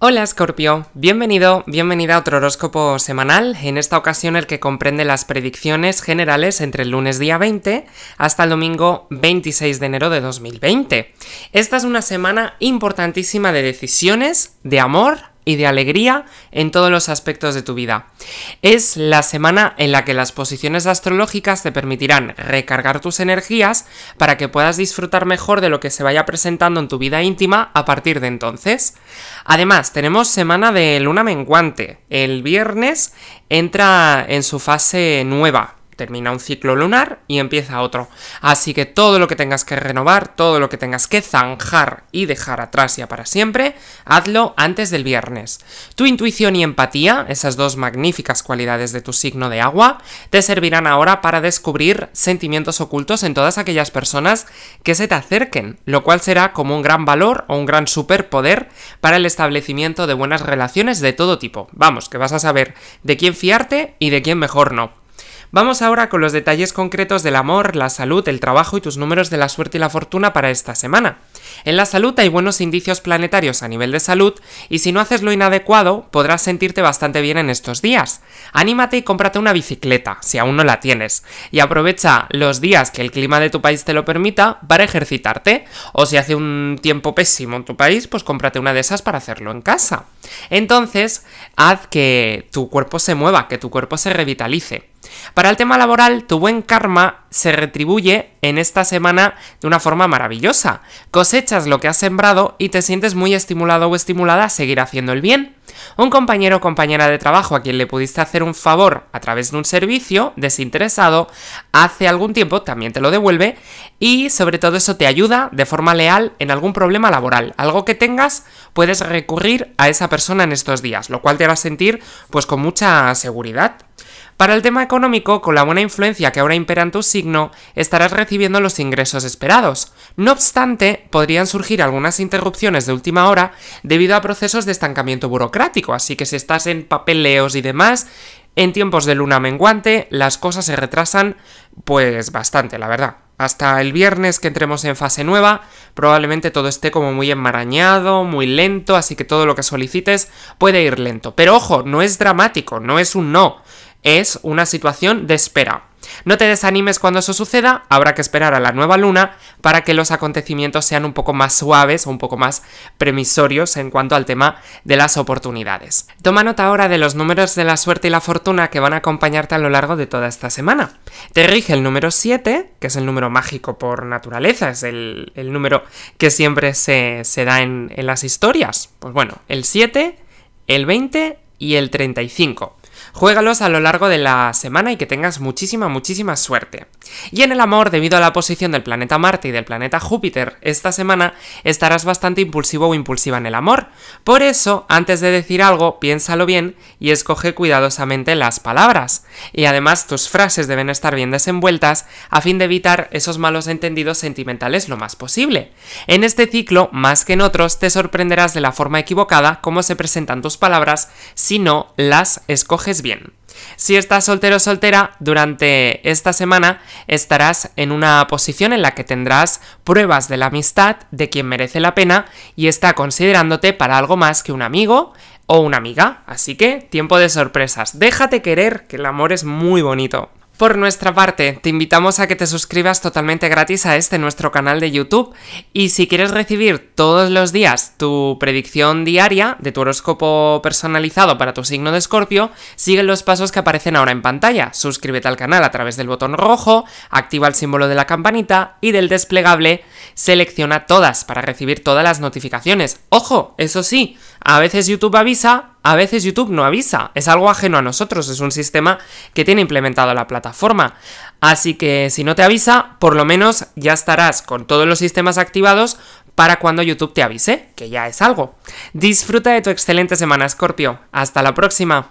Hola Scorpio, bienvenido, bienvenida a otro horóscopo semanal, en esta ocasión el que comprende las predicciones generales entre el lunes día 20 hasta el domingo 26 de enero de 2020. Esta es una semana importantísima de decisiones, de amor, y de alegría en todos los aspectos de tu vida. Es la semana en la que las posiciones astrológicas te permitirán recargar tus energías para que puedas disfrutar mejor de lo que se vaya presentando en tu vida íntima a partir de entonces. Además, tenemos semana de luna menguante. El viernes entra en su fase nueva, termina un ciclo lunar y empieza otro. Así que todo lo que tengas que renovar, todo lo que tengas que zanjar y dejar atrás ya para siempre, hazlo antes del viernes. Tu intuición y empatía, esas dos magníficas cualidades de tu signo de agua, te servirán ahora para descubrir sentimientos ocultos en todas aquellas personas que se te acerquen, lo cual será como un gran valor o un gran superpoder para el establecimiento de buenas relaciones de todo tipo. Vamos, que vas a saber de quién fiarte y de quién mejor no. Vamos ahora con los detalles concretos del amor, la salud, el trabajo y tus números de la suerte y la fortuna para esta semana. En la salud hay buenos indicios planetarios a nivel de salud y si no haces lo inadecuado podrás sentirte bastante bien en estos días. Anímate y cómprate una bicicleta si aún no la tienes y aprovecha los días que el clima de tu país te lo permita para ejercitarte o si hace un tiempo pésimo en tu país pues cómprate una de esas para hacerlo en casa. Entonces, haz que tu cuerpo se mueva, que tu cuerpo se revitalice. Para el tema laboral, tu buen karma se retribuye en esta semana de una forma maravillosa. Cosechas lo que has sembrado y te sientes muy estimulado o estimulada a seguir haciendo el bien. Un compañero o compañera de trabajo a quien le pudiste hacer un favor a través de un servicio desinteresado, hace algún tiempo también te lo devuelve y sobre todo eso te ayuda de forma leal en algún problema laboral. Algo que tengas, puedes recurrir a esa persona en estos días, lo cual te hará sentir pues con mucha seguridad. Para el tema económico, con la buena influencia que ahora impera en tu signo, estarás recibiendo los ingresos esperados. No obstante, podrían surgir algunas interrupciones de última hora debido a procesos de estancamiento burocrático así que si estás en papeleos y demás, en tiempos de luna menguante las cosas se retrasan pues bastante, la verdad. Hasta el viernes que entremos en fase nueva, probablemente todo esté como muy enmarañado, muy lento, así que todo lo que solicites puede ir lento. Pero ojo, no es dramático, no es un no, es una situación de espera. No te desanimes cuando eso suceda, habrá que esperar a la nueva luna para que los acontecimientos sean un poco más suaves o un poco más premisorios en cuanto al tema de las oportunidades. Toma nota ahora de los números de la suerte y la fortuna que van a acompañarte a lo largo de toda esta semana. Te rige el número 7, que es el número mágico por naturaleza, es el, número que siempre se, da en, en las historias. Pues bueno, el 7, el 20 y el 35. Juégalos a lo largo de la semana y que tengas muchísima, muchísima suerte. Y en el amor, debido a la posición del planeta Marte y del planeta Júpiter esta semana, estarás bastante impulsivo o impulsiva en el amor. Por eso, antes de decir algo, piénsalo bien y escoge cuidadosamente las palabras. Y además, tus frases deben estar bien desenvueltas a fin de evitar esos malos entendidos sentimentales lo más posible. En este ciclo, más que en otros, te sorprenderás de la forma equivocada cómo se presentan tus palabras si no las escoges bien. Si estás soltero o soltera, durante esta semana estarás en una posición en la que tendrás pruebas de la amistad de quien merece la pena y está considerándote para algo más que un amigo o una amiga. Así que, tiempo de sorpresas. Déjate querer, que el amor es muy bonito. Por nuestra parte, te invitamos a que te suscribas totalmente gratis a este nuestro canal de YouTube y si quieres recibir todos los días tu predicción diaria de tu horóscopo personalizado para tu signo de escorpio, sigue los pasos que aparecen ahora en pantalla. Suscríbete al canal a través del botón rojo, activa el símbolo de la campanita y del desplegable selecciona todas para recibir todas las notificaciones. Ojo, eso sí, a veces YouTube avisa a veces YouTube no avisa, es algo ajeno a nosotros, es un sistema que tiene implementado la plataforma. Así que si no te avisa, por lo menos ya estarás con todos los sistemas activados para cuando YouTube te avise, que ya es algo. Disfruta de tu excelente semana, Scorpio. Hasta la próxima.